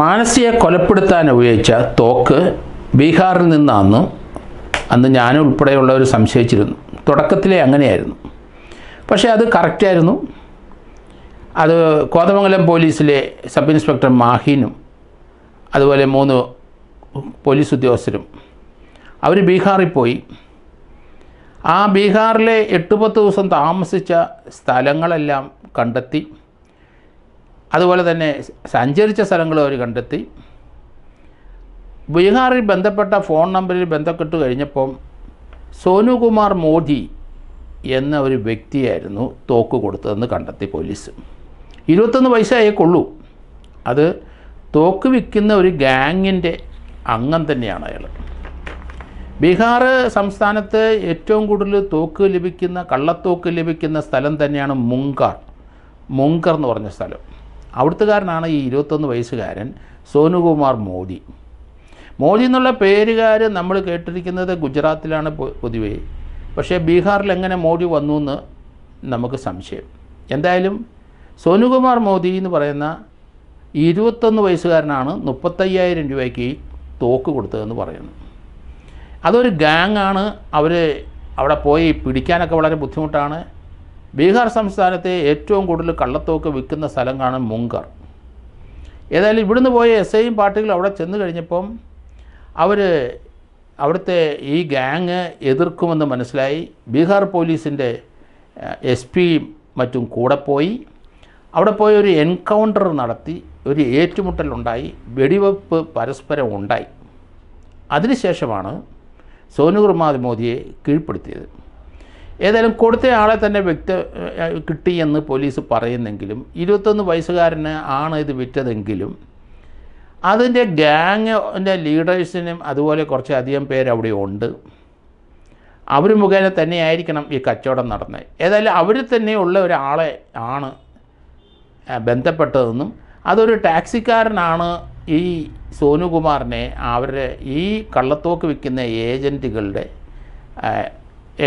മാനസിയെ കൊലപ്പെടുത്താൻ ഉപയോഗിച്ച തോക്ക് ബീഹാറിൽ നിന്നാണെന്ന് അന്ന് ഞാനും ഉൾപ്പെടെയുള്ളവർ സംശയിച്ചിരുന്നു തുടക്കത്തിലെ അങ്ങനെയായിരുന്നു പക്ഷേ അത് കറക്റ്റായിരുന്നു അത് കോതമംഗലം പോലീസിലെ സബ് ഇൻസ്പെക്ടർ മാഹീനും അതുപോലെ മൂന്ന് പോലീസ് ഉദ്യോഗസ്ഥരും അവർ ബീഹാറിൽ പോയി ആ ബീഹാറിലെ എട്ട് പത്ത് ദിവസം താമസിച്ച സ്ഥലങ്ങളെല്ലാം കണ്ടെത്തി അതുപോലെ തന്നെ സഞ്ചരിച്ച സ്ഥലങ്ങൾ അവർ കണ്ടെത്തി ബീഹാറിൽ ബന്ധപ്പെട്ട ഫോൺ നമ്പറിൽ ബന്ധപ്പെട്ട് കഴിഞ്ഞപ്പം സോനുകുമാർ മോദി എന്ന ഒരു വ്യക്തിയായിരുന്നു തോക്ക് കൊടുത്തതെന്ന് കണ്ടെത്തി പോലീസ് ഇരുപത്തൊന്ന് പൈസ അയക്കുള്ളൂ അത് തോക്ക് വിൽക്കുന്ന ഒരു ഗാങ്ങിൻ്റെ അംഗം തന്നെയാണ് അയാൾ ബീഹാർ സംസ്ഥാനത്ത് ഏറ്റവും കൂടുതൽ തോക്ക് ലഭിക്കുന്ന കള്ളത്തോക്ക് ലഭിക്കുന്ന സ്ഥലം തന്നെയാണ് മുങ്കർ മുങ്കർ എന്ന് പറഞ്ഞ സ്ഥലം അവിടുത്തുകാരനാണ് ഈ ഇരുപത്തൊന്ന് വയസ്സുകാരൻ സോനുകുമാർ മോദി മോദി എന്നുള്ള പേരുകാർ നമ്മൾ കേട്ടിരിക്കുന്നത് ഗുജറാത്തിലാണ് പൊതുവേ പക്ഷേ ബീഹാറിൽ എങ്ങനെ മോദി വന്നു എന്ന് നമുക്ക് സംശയം എന്തായാലും സോനുകുമാർ മോദി എന്ന് പറയുന്ന ഇരുപത്തൊന്ന് വയസ്സുകാരനാണ് മുപ്പത്തയ്യായിരം രൂപയ്ക്ക് തോക്ക് കൊടുത്തതെന്ന് പറയുന്നു അതൊരു ഗാങ്ങാണ് അവർ അവിടെ പോയി പിടിക്കാനൊക്കെ വളരെ ബുദ്ധിമുട്ടാണ് ബീഹാർ സംസ്ഥാനത്തെ ഏറ്റവും കൂടുതൽ കള്ളത്തോക്ക് വിൽക്കുന്ന സ്ഥലമാണ് മുങ്കർ ഏതായാലും ഇവിടുന്ന് പോയ എസ് ഐയും പാർട്ടികളും അവിടെ ചെന്ന് കഴിഞ്ഞപ്പം അവർ അവിടുത്തെ ഈ ഗ്യാങ് എതിർക്കുമെന്ന് മനസ്സിലായി ബീഹാർ പോലീസിൻ്റെ എസ് പിയും മറ്റും കൂടെ പോയി അവിടെ പോയി ഒരു എൻകൗണ്ടർ നടത്തി ഒരു ഏറ്റുമുട്ടലുണ്ടായി വെടിവെപ്പ് പരസ്പരം ഉണ്ടായി അതിനുശേഷമാണ് സോനുകുർമാതി മോദിയെ കീഴ്പ്പെടുത്തിയത് ഏതായാലും കൊടുത്തയാളെ തന്നെ വ്യക്ത കിട്ടിയെന്ന് പോലീസ് പറയുന്നെങ്കിലും ഇരുപത്തൊന്ന് വയസ്സുകാരന് ആണ് ഇത് വിറ്റതെങ്കിലും അതിൻ്റെ ഗ്യാങ്ങിൻ്റെ ലീഡേഴ്സിനും അതുപോലെ കുറച്ചധികം പേര് അവിടെ ഉണ്ട് അവർ മുഖേന തന്നെയായിരിക്കണം ഈ കച്ചവടം നടന്നത് ഏതായാലും അവർ തന്നെയുള്ള ഒരാളെ ആണ് ബന്ധപ്പെട്ടതെന്നും അതൊരു ടാക്സിക്കാരനാണ് ഈ സോനുകുമാറിനെ അവരുടെ ഈ കള്ളത്തോക്ക് വിൽക്കുന്ന ഏജൻറ്റുകളുടെ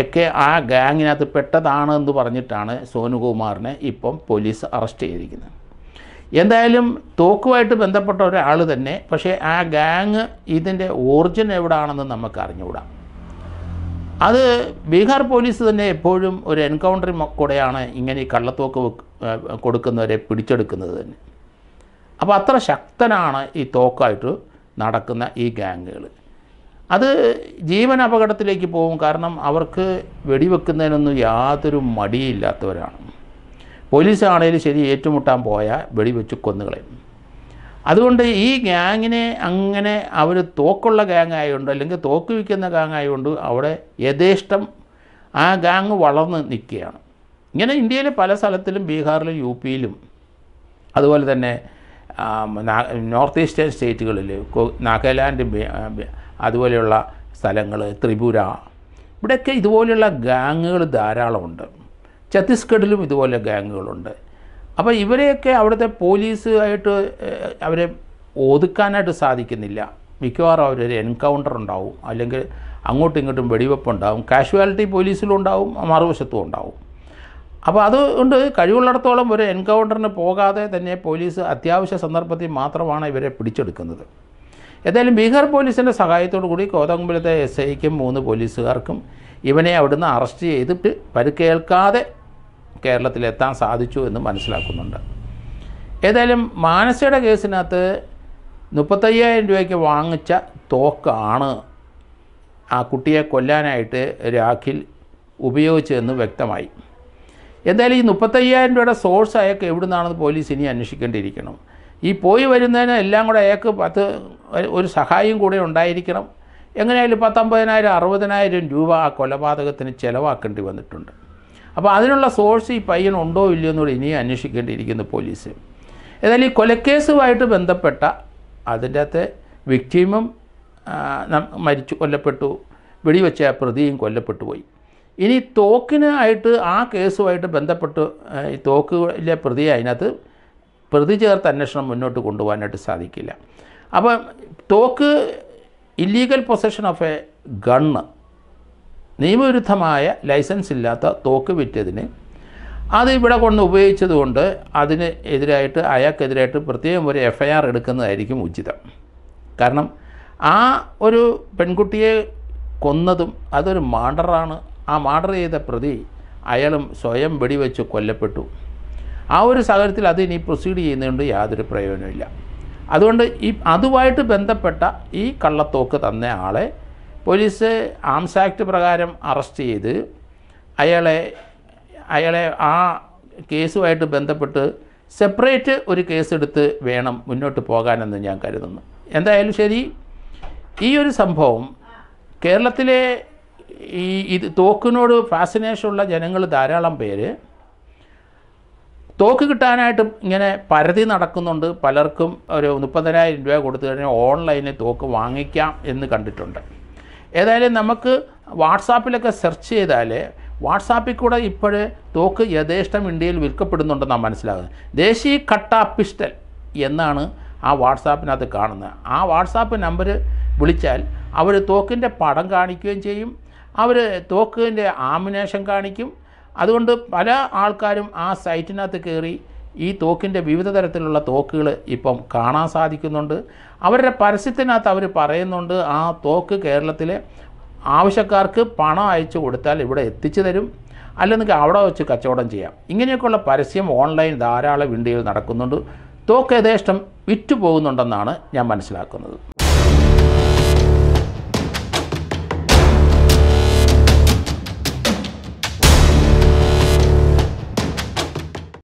ഒക്കെ ആ ഗാങ്ങിനകത്ത് പെട്ടതാണ് എന്ന് പറഞ്ഞിട്ടാണ് സോനുകുമാറിനെ ഇപ്പം പോലീസ് അറസ്റ്റ് ചെയ്തിരിക്കുന്നത് എന്തായാലും തോക്കുമായിട്ട് ബന്ധപ്പെട്ട ഒരാൾ തന്നെ പക്ഷേ ആ ഗാങ് ഇതിൻ്റെ ഓറിജിൻ എവിടെയാണെന്ന് നമുക്ക് അറിഞ്ഞുകൂടാം അത് ബീഹാർ പോലീസ് തന്നെ എപ്പോഴും ഒരു എൻകൗണ്ടറിൽ കൂടെയാണ് ഇങ്ങനെ ഈ കള്ളത്തോക്ക് കൊടുക്കുന്നവരെ പിടിച്ചെടുക്കുന്നത് തന്നെ അപ്പോൾ അത്ര ശക്തനാണ് ഈ തോക്കായിട്ട് നടക്കുന്ന ഈ ഗാങ്ങുകൾ അത് ജീവൻ അപകടത്തിലേക്ക് പോകും കാരണം അവർക്ക് വെടിവെക്കുന്നതിനൊന്നും യാതൊരു മടിയില്ലാത്തവരാണ് പോലീസാണേലും ശരി ഏറ്റുമുട്ടാൻ പോയാൽ വെടിവെച്ച് കൊന്നുകളയും അതുകൊണ്ട് ഈ ഗ്യാങ്ങിനെ അങ്ങനെ അവർ തോക്കുള്ള ഗ്യാങ് ആയതുകൊണ്ട് അല്ലെങ്കിൽ തോക്ക് വിൽക്കുന്ന ഗ്യാങ് ആയതുകൊണ്ട് അവിടെ യഥേഷ്ടം ആ ഗ്യാങ് വളർന്ന് നിൽക്കുകയാണ് ഇങ്ങനെ ഇന്ത്യയിലെ പല സ്ഥലത്തിലും ബീഹാറിലും യു പിയിലും അതുപോലെ തന്നെ നോർത്ത് ഈസ്റ്റേൺ സ്റ്റേറ്റുകളിൽ നാഗാലാൻഡ് അതുപോലെയുള്ള സ്ഥലങ്ങൾ ത്രിപുര ഇവിടെയൊക്കെ ഇതുപോലെയുള്ള ഗാങ്ങുകൾ ധാരാളമുണ്ട് ഛത്തീസ്ഗഡിലും ഇതുപോലെ ഗാങ്ങുകളുണ്ട് അപ്പോൾ ഇവരെയൊക്കെ അവിടുത്തെ പോലീസ് ആയിട്ട് അവരെ ഒതുക്കാനായിട്ട് സാധിക്കുന്നില്ല മിക്കവാറും അവരൊരു എൻകൗണ്ടർ ഉണ്ടാവും അല്ലെങ്കിൽ അങ്ങോട്ടും ഇങ്ങോട്ടും ഉണ്ടാവും കാഷ്വാലിറ്റി പോലീസിലും ഉണ്ടാവും മറുവശത്തും ഉണ്ടാവും അപ്പോൾ അതുകൊണ്ട് കഴിവുള്ളിടത്തോളം ഒരു എൻകൗണ്ടറിന് പോകാതെ തന്നെ പോലീസ് അത്യാവശ്യ സന്ദർഭത്തിൽ മാത്രമാണ് ഇവരെ പിടിച്ചെടുക്കുന്നത് ഏതായാലും ബീഹാർ പോലീസിൻ്റെ സഹായത്തോടു കൂടി കോതമ്പലത്തെ എസ് ഐക്കും മൂന്ന് പോലീസുകാർക്കും ഇവനെ അവിടുന്ന് അറസ്റ്റ് ചെയ്തിട്ട് പരുക്കേൽക്കാതെ കേരളത്തിലെത്താൻ സാധിച്ചു എന്ന് മനസ്സിലാക്കുന്നുണ്ട് ഏതായാലും മാനസയുടെ കേസിനകത്ത് മുപ്പത്തയ്യായിരം രൂപയ്ക്ക് വാങ്ങിച്ച തോക്കാണ് ആ കുട്ടിയെ കൊല്ലാനായിട്ട് രാഖിൽ ഉപയോഗിച്ചതെന്ന് വ്യക്തമായി എന്തായാലും ഈ മുപ്പത്തയ്യായിരം രൂപയുടെ സോഴ്സ് അയാൾക്ക് എവിടുന്നാണെന്ന് പോലീസ് ഇനി അന്വേഷിക്കേണ്ടിയിരിക്കണം ഈ പോയി വരുന്നതിന് എല്ലാം കൂടെ അയാൾക്ക് പത്ത് ഒരു സഹായം കൂടെ ഉണ്ടായിരിക്കണം എങ്ങനെയായാലും പത്തൊമ്പതിനായിരം അറുപതിനായിരം രൂപ ആ കൊലപാതകത്തിന് ചിലവാക്കേണ്ടി വന്നിട്ടുണ്ട് അപ്പോൾ അതിനുള്ള സോഴ്സ് ഈ പയ്യൻ ഉണ്ടോ ഇല്ലയോ എന്നുകൂടി ഇനിയും അന്വേഷിക്കേണ്ടിയിരിക്കുന്നു പോലീസ് ഏതായാലും ഈ കൊലക്കേസുമായിട്ട് ബന്ധപ്പെട്ട അതിൻ്റെ അകത്തെ വിക്ടീമും മരിച്ചു കൊല്ലപ്പെട്ടു വെടിവെച്ച പ്രതിയും കൊല്ലപ്പെട്ടു പോയി ഇനി തോക്കിനായിട്ട് ആ കേസുമായിട്ട് ബന്ധപ്പെട്ട് ഈ തോക്കിലെ പ്രതിയെ അതിനകത്ത് പ്രതി ചേർത്ത് അന്വേഷണം മുന്നോട്ട് കൊണ്ടുപോകാനായിട്ട് സാധിക്കില്ല അപ്പം തോക്ക് illegal possession of a gun നിയമവിരുദ്ധമായ ലൈസൻസ് ഇല്ലാത്ത തോക്ക് വിറ്റതിന് അത് ഇവിടെ കൊണ്ട് ഉപയോഗിച്ചതുകൊണ്ട് അതിന് എതിരായിട്ട് അയാൾക്കെതിരായിട്ട് പ്രത്യേകം ഒരു എഫ് ഐ ആർ എടുക്കുന്നതായിരിക്കും ഉചിതം കാരണം ആ ഒരു പെൺകുട്ടിയെ കൊന്നതും അതൊരു മാഡറാണ് ആ മാർഡർ ചെയ്ത പ്രതി അയാളും സ്വയം വെടിവെച്ച് കൊല്ലപ്പെട്ടു ആ ഒരു സാഹചര്യത്തിൽ അത് ഇനി പ്രൊസീഡ് ചെയ്യുന്നതുകൊണ്ട് യാതൊരു പ്രയോജനമില്ല അതുകൊണ്ട് ഈ അതുമായിട്ട് ബന്ധപ്പെട്ട ഈ കള്ളത്തോക്ക് തന്ന ആളെ പോലീസ് ആംസ് ആക്ട് പ്രകാരം അറസ്റ്റ് ചെയ്ത് അയാളെ അയാളെ ആ കേസുമായിട്ട് ബന്ധപ്പെട്ട് സെപ്പറേറ്റ് ഒരു കേസെടുത്ത് വേണം മുന്നോട്ട് പോകാനെന്ന് ഞാൻ കരുതുന്നു എന്തായാലും ശരി ഈ ഒരു സംഭവം കേരളത്തിലെ ഈ ഇത് തോക്കിനോട് ഫാസിനേഷനുള്ള ജനങ്ങൾ ധാരാളം പേര് തോക്ക് കിട്ടാനായിട്ടും ഇങ്ങനെ പരതി നടക്കുന്നുണ്ട് പലർക്കും ഒരു മുപ്പതിനായിരം രൂപ കൊടുത്തു കഴിഞ്ഞാൽ ഓൺലൈനിൽ തോക്ക് വാങ്ങിക്കാം എന്ന് കണ്ടിട്ടുണ്ട് ഏതായാലും നമുക്ക് വാട്സാപ്പിലൊക്കെ സെർച്ച് ചെയ്താൽ വാട്സാപ്പിൽ കൂടെ ഇപ്പോഴേ തോക്ക് യഥേഷ്ടം ഇന്ത്യയിൽ വിൽക്കപ്പെടുന്നുണ്ടെന്നാണ് മനസ്സിലാകുന്നത് ദേശീയ കട്ട പിസ്റ്റൽ എന്നാണ് ആ വാട്സാപ്പിനകത്ത് കാണുന്നത് ആ വാട്സാപ്പ് നമ്പർ വിളിച്ചാൽ അവർ തോക്കിൻ്റെ പടം കാണിക്കുകയും ചെയ്യും അവർ തോക്കിൻ്റെ ആമിനേഷൻ കാണിക്കും അതുകൊണ്ട് പല ആൾക്കാരും ആ സൈറ്റിനകത്ത് കയറി ഈ തോക്കിൻ്റെ വിവിധ തരത്തിലുള്ള തോക്കുകൾ ഇപ്പം കാണാൻ സാധിക്കുന്നുണ്ട് അവരുടെ പരസ്യത്തിനകത്ത് അവർ പറയുന്നുണ്ട് ആ തോക്ക് കേരളത്തിലെ ആവശ്യക്കാർക്ക് പണം അയച്ചു കൊടുത്താൽ ഇവിടെ എത്തിച്ചു തരും അല്ലെങ്കിൽ അവിടെ വെച്ച് കച്ചവടം ചെയ്യാം ഇങ്ങനെയൊക്കെയുള്ള പരസ്യം ഓൺലൈൻ ധാരാളം ഇന്ത്യയിൽ നടക്കുന്നുണ്ട് തോക്ക് യഥേഷ്ടം വിറ്റുപോകുന്നുണ്ടെന്നാണ് ഞാൻ മനസ്സിലാക്കുന്നത്